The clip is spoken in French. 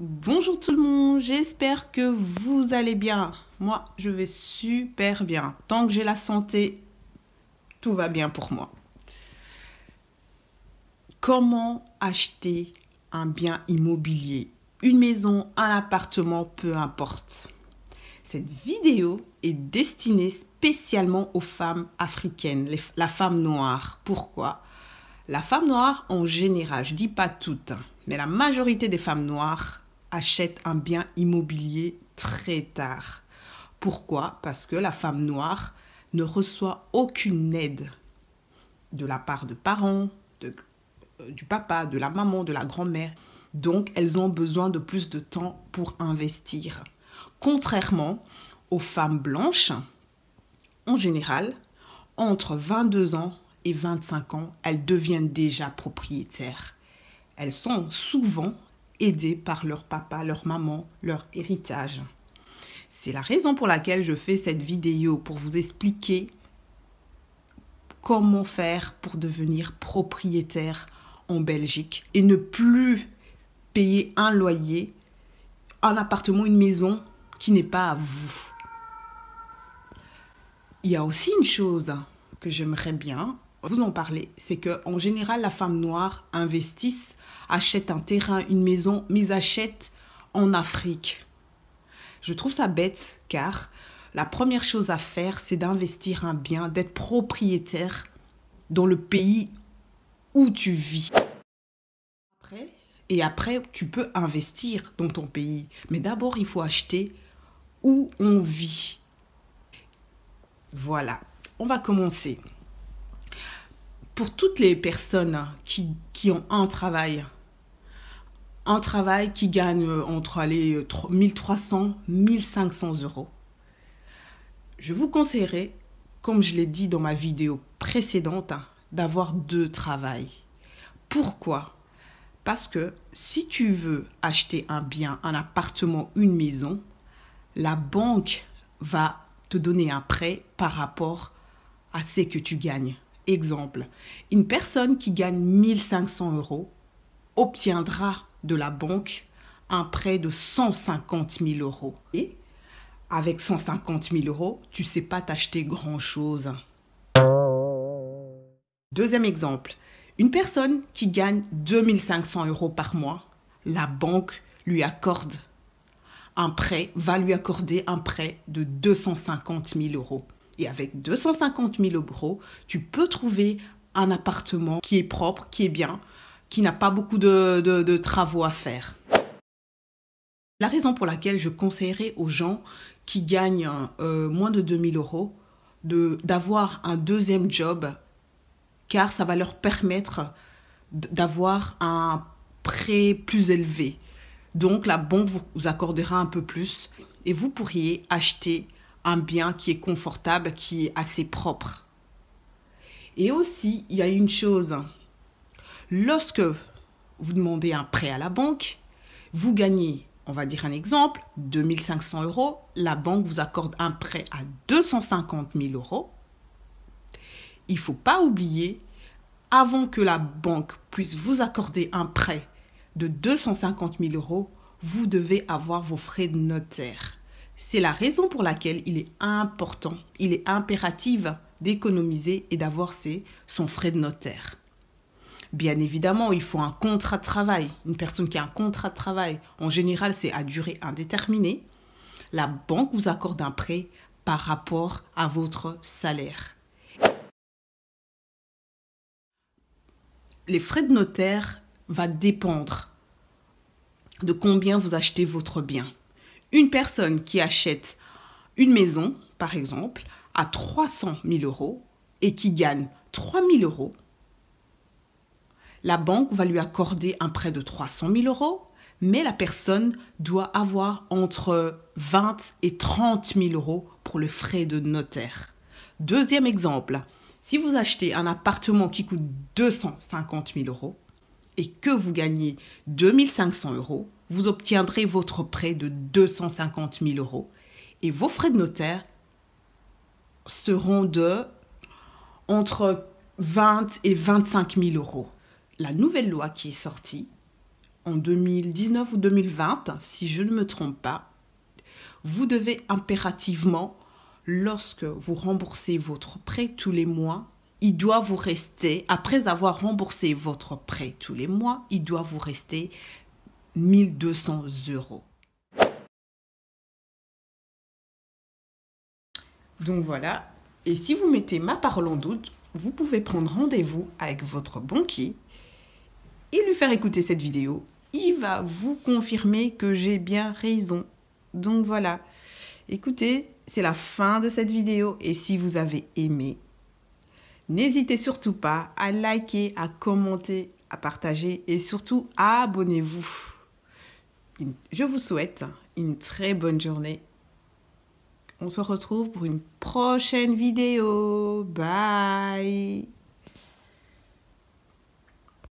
Bonjour tout le monde, j'espère que vous allez bien. Moi, je vais super bien. Tant que j'ai la santé, tout va bien pour moi. Comment acheter un bien immobilier Une maison, un appartement, peu importe. Cette vidéo est destinée spécialement aux femmes africaines, la femme noire. Pourquoi La femme noire en général, je dis pas toutes, hein, mais la majorité des femmes noires achètent un bien immobilier très tard. Pourquoi Parce que la femme noire ne reçoit aucune aide de la part de parents, euh, du papa, de la maman, de la grand-mère. Donc, elles ont besoin de plus de temps pour investir. Contrairement aux femmes blanches, en général, entre 22 ans et 25 ans, elles deviennent déjà propriétaires. Elles sont souvent aidés par leur papa, leur maman, leur héritage. C'est la raison pour laquelle je fais cette vidéo, pour vous expliquer comment faire pour devenir propriétaire en Belgique et ne plus payer un loyer, un appartement, une maison qui n'est pas à vous. Il y a aussi une chose que j'aimerais bien vous en parler, c'est que en général, la femme noire investisse, achète un terrain, une maison, mise achète en Afrique. Je trouve ça bête car la première chose à faire, c'est d'investir un bien, d'être propriétaire dans le pays où tu vis. et après, tu peux investir dans ton pays. Mais d'abord, il faut acheter où on vit. Voilà, on va commencer pour toutes les personnes qui, ont un travail, un travail qui gagne euh, entre les 1300, 1500 euros, je vous conseillerais, comme je l'ai dit dans ma vidéo précédente, d'avoir deux travails. Pourquoi Parce que si tu veux acheter un bien, un appartement, une maison, la banque va te donner un prêt par rapport à ce que tu gagnes. Exemple, une personne qui gagne 1500 euros obtiendra de la banque un prêt de 150 000 euros. Et avec 150 000 euros, tu sais pas t'acheter grand-chose. Deuxième exemple, une personne qui gagne 2500 euros par mois, la banque lui accorde un prêt, va lui accorder un prêt de 250 000 euros. Et avec 250 000 euros, tu peux trouver un appartement qui est propre, qui est bien, qui n'a pas beaucoup de, travaux à faire. La raison pour laquelle je conseillerais aux gens qui gagnent euh, moins de 2000 euros d'avoir un deuxième job, car ça va leur permettre d'avoir un prêt plus élevé. Donc la banque vous accordera un peu plus et vous pourriez acheter un bien qui est confortable, qui est assez propre. Et aussi, il y a une chose. Lorsque vous demandez un prêt à la banque, vous gagnez, on va dire un exemple, 2500 euros. La banque vous accorde un prêt à 250 000 euros. Il faut pas oublier, avant que la banque puisse vous accorder un prêt de 250 000 euros, vous devez avoir vos frais de notaire. C'est la raison pour laquelle il est important, il est impératif d'économiser et d'avoir son frais de notaire. Bien évidemment, il faut un contrat de travail. Une personne qui a un contrat de travail, en général, c'est à durée indéterminée. La banque vous accorde un prêt par rapport à votre salaire. Les frais de notaire va dépendre de combien vous achetez votre bien une personne qui achète une maison, par exemple, à 300 000 euros et qui gagne 3 000 euros, la banque va lui accorder un prêt de 300 000 euros, mais la personne doit avoir entre 20 et 30 000 euros pour le frais de notaire. Deuxième exemple, si vous achetez un appartement qui coûte 250 000 euros et que vous gagnez 2 500 euros, vous obtiendrez votre prêt de 250 000 euros et vos frais de notaire seront de entre 20 et 25 000 euros. La nouvelle loi qui est sortie en 2019 ou 2020, si je ne me trompe pas, vous devez impérativement, lorsque vous remboursez votre prêt tous les mois, il doit vous rester, après avoir remboursé votre prêt tous les mois, il doit vous rester 1200 euros. Donc voilà, et si vous mettez ma parole en doute, vous pouvez prendre rendez-vous avec votre banquier et lui faire écouter cette vidéo. Il va vous confirmer que j'ai bien raison. Donc voilà, écoutez, c'est la fin de cette vidéo et si vous avez aimé, n'hésitez surtout pas à liker, à commenter, à partager et surtout abonnez-vous je vous souhaite une très bonne journée. On se retrouve pour une prochaine vidéo. Bye